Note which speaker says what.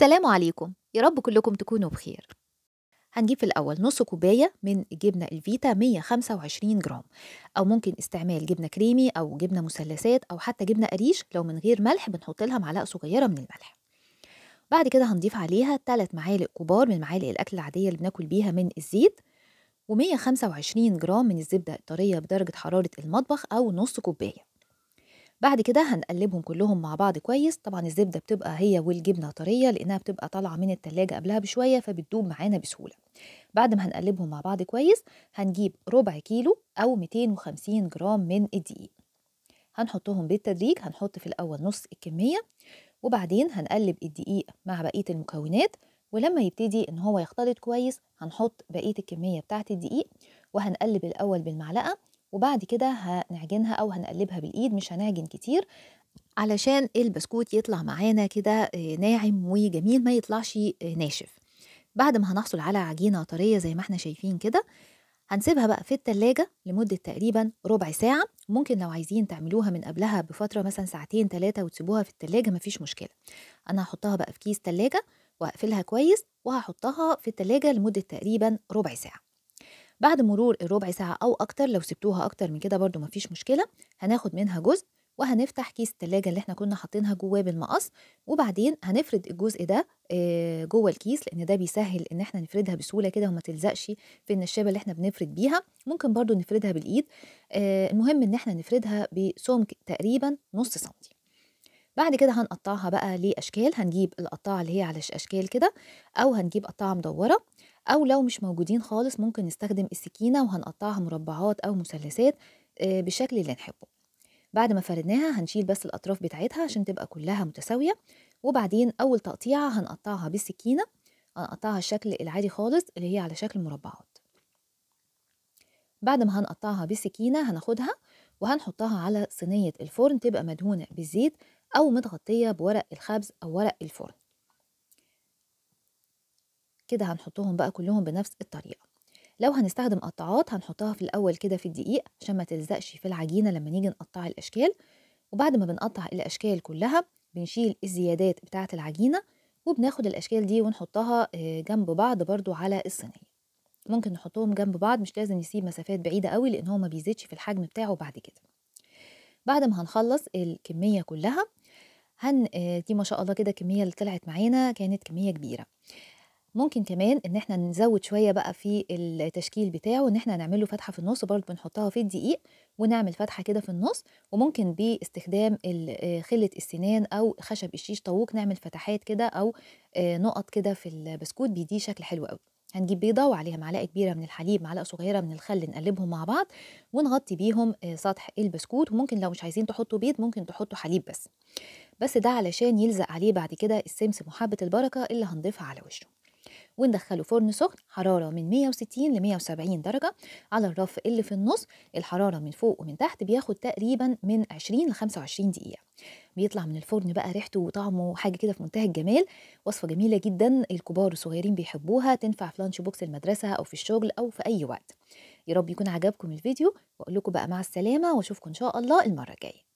Speaker 1: السلام عليكم يا رب كلكم تكونوا بخير هنجيب في الأول نص كوباية من جبنة الفيتا 125 جرام أو ممكن استعمال جبنة كريمي أو جبنة مثلثات أو حتى جبنة قريش لو من غير ملح بنحط لها معلقة صغيرة من الملح بعد كده هنضيف عليها 3 معالق كبار من معالق الأكل العادية اللي بناكل بيها من الزيت و125 جرام من الزبدة الطرية بدرجة حرارة المطبخ أو نص كوباية بعد كده هنقلبهم كلهم مع بعض كويس طبعا الزبده بتبقى هي والجبنه طريه لانها بتبقى طالعه من التلاجة قبلها بشويه فبتدوب معانا بسهوله بعد ما هنقلبهم مع بعض كويس هنجيب ربع كيلو او 250 جرام من الدقيق هنحطهم بالتدريج هنحط في الاول نص الكميه وبعدين هنقلب الدقيق مع بقيه المكونات ولما يبتدي ان هو يختلط كويس هنحط بقيه الكميه بتاعه الدقيق وهنقلب الاول بالمعلقه وبعد كده هنعجنها او هنقلبها بالايد مش هنعجن كتير علشان البسكوت يطلع معانا كده آه، ناعم وجميل ما يطلعش آه، ناشف بعد ما هنحصل على عجينة طرية زي ما احنا شايفين كده هنسيبها بقى في التلاجة لمدة تقريبا ربع ساعة ممكن لو عايزين تعملوها من قبلها بفترة مثلا ساعتين ثلاثة وتسيبوها في التلاجة مفيش مشكلة أنا هحطها بقى في كيس تلاجة وهقفلها كويس وهحطها في التلاجة لمدة تقريبا ربع ساعة بعد مرور الربع ساعة أو أكتر لو سبتوها أكتر من كده برضو مفيش مشكلة هناخد منها جزء وهنفتح كيس التلاجة اللي احنا كنا حاطينها جواه بالمقص وبعدين هنفرد الجزء ده آه، جوه الكيس لان ده بيسهل ان احنا نفردها بسهولة كده وما تلزقش في النشابة اللي احنا بنفرد بيها ممكن برضو نفردها بالايد آه، المهم ان احنا نفردها بسمك تقريبا نص سنتي بعد كده هنقطعها بقى لاشكال هنجيب القطاعه اللي هي على اشكال كده او هنجيب قطاعه مدوره أو لو مش موجودين خالص ممكن نستخدم السكينة وهنقطعها مربعات أو مثلثات آه، بالشكل اللي نحبه بعد ما فردناها هنشيل بس الأطراف بتاعتها عشان تبقى كلها متساوية وبعدين أول تقطيعة هنقطعها بالسكينة هنقطعها الشكل العادي خالص اللي هي على شكل مربعات بعد ما هنقطعها بالسكينة هناخدها وهنحطها على صينية الفرن تبقى مدهونة بالزيت أو متغطية بورق الخبز أو ورق الفرن كده هنحطهم بقى كلهم بنفس الطريقة لو هنستخدم قطعات هنحطها في الأول كده في الدقيق عشان ما تلزقش في العجينة لما نيجي نقطع الأشكال وبعد ما بنقطع الأشكال كلها بنشيل الزيادات بتاعة العجينة وبناخد الأشكال دي ونحطها آه، جنب بعض برضو على الصينية ممكن نحطهم جنب بعض مش لازم نسيب مسافات بعيدة قوي لأن هو ما بيزيدش في الحجم بتاعه بعد كده بعد ما هنخلص الكمية كلها هن آه، دي ما شاء الله كده الكميه اللي طلعت معانا كانت كمية كبيرة ممكن كمان ان احنا نزود شويه بقى في التشكيل بتاعه ان احنا نعمله فتحه في النص برضه بنحطها في الدقيق ونعمل فتحه كده في النص وممكن باستخدام آه، خله السنان او خشب الشيش طاووق نعمل فتحات كده او آه، نقط كده في البسكوت بيديه شكل حلو قوي هنجيب بيضة وعليها معلقة كبيرة من الحليب معلقة صغيرة من الخل نقلبهم مع بعض ونغطي بيهم آه، سطح البسكوت وممكن لو مش عايزين تحطوا بيض ممكن تحطوا حليب بس بس ده علشان يلزق عليه بعد كده السمسم وحبة البركة اللي هنضيفها على وشه وندخله فرن سخن حرارة من 160 ل 170 درجة على الرف اللي في النص الحرارة من فوق ومن تحت بياخد تقريبا من 20 ل 25 دقيقة بيطلع من الفرن بقى ريحته وطعمه حاجه كده في منتهى الجمال وصفه جميله جدا الكبار والصغيرين بيحبوها تنفع في لانش بوكس المدرسه او في الشغل او في اي وقت يا رب يكون عجبكم الفيديو واقول لكم بقى مع السلامه واشوفكم ان شاء الله المره الجايه